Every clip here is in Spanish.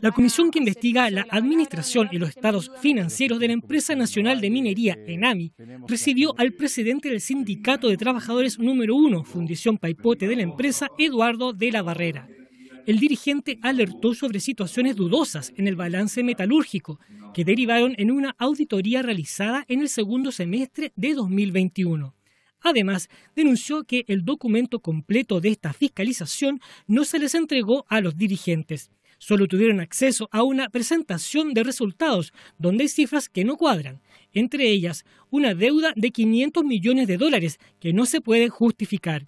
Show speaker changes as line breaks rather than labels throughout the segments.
La comisión que investiga la administración y los estados financieros de la Empresa Nacional de Minería, ENAMI, recibió al presidente del Sindicato de Trabajadores número 1, Fundición Paipote de la empresa, Eduardo de la Barrera. El dirigente alertó sobre situaciones dudosas en el balance metalúrgico, que derivaron en una auditoría realizada en el segundo semestre de 2021. Además, denunció que el documento completo de esta fiscalización no se les entregó a los dirigentes solo tuvieron acceso a una presentación de resultados donde hay cifras que no cuadran, entre ellas una deuda de 500 millones de dólares que no se puede justificar.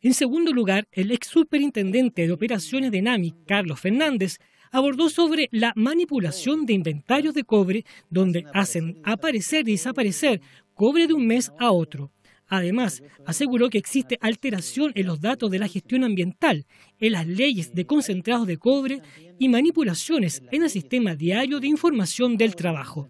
En segundo lugar, el ex superintendente de operaciones de NAMI, Carlos Fernández, abordó sobre la manipulación de inventarios de cobre, donde hacen aparecer y desaparecer cobre de un mes a otro. Además, aseguró que existe alteración en los datos de la gestión ambiental, en las leyes de concentrados de cobre y manipulaciones en el sistema diario de información del trabajo.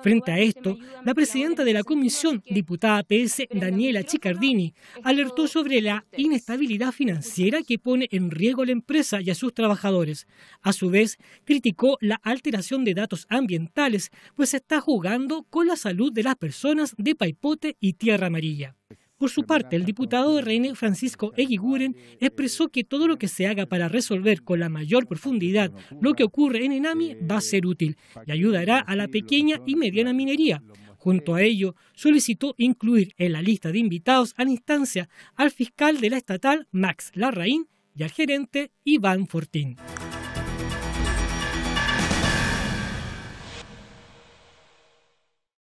Frente a esto, la presidenta de la comisión, diputada PS Daniela Chicardini, alertó sobre la inestabilidad financiera que pone en riesgo la empresa y a sus trabajadores. A su vez, criticó la alteración de datos ambientales, pues se está jugando con la salud de las personas de Paipote y Tierra Amarilla. Por su parte, el diputado de Reine Francisco Eguiguren expresó que todo lo que se haga para resolver con la mayor profundidad lo que ocurre en Enami va a ser útil y ayudará a la pequeña y mediana minería. Junto a ello, solicitó incluir en la lista de invitados a la instancia al fiscal de la estatal Max Larraín y al gerente Iván Fortín.